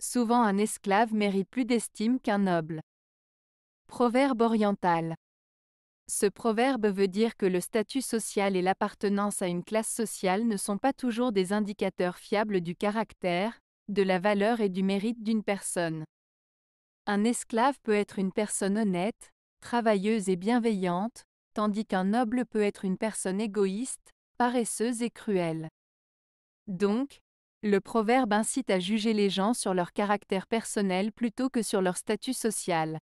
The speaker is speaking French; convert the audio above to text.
Souvent un esclave mérite plus d'estime qu'un noble. Proverbe oriental. Ce proverbe veut dire que le statut social et l'appartenance à une classe sociale ne sont pas toujours des indicateurs fiables du caractère, de la valeur et du mérite d'une personne. Un esclave peut être une personne honnête, travailleuse et bienveillante, tandis qu'un noble peut être une personne égoïste, paresseuse et cruelle. Donc, le proverbe incite à juger les gens sur leur caractère personnel plutôt que sur leur statut social.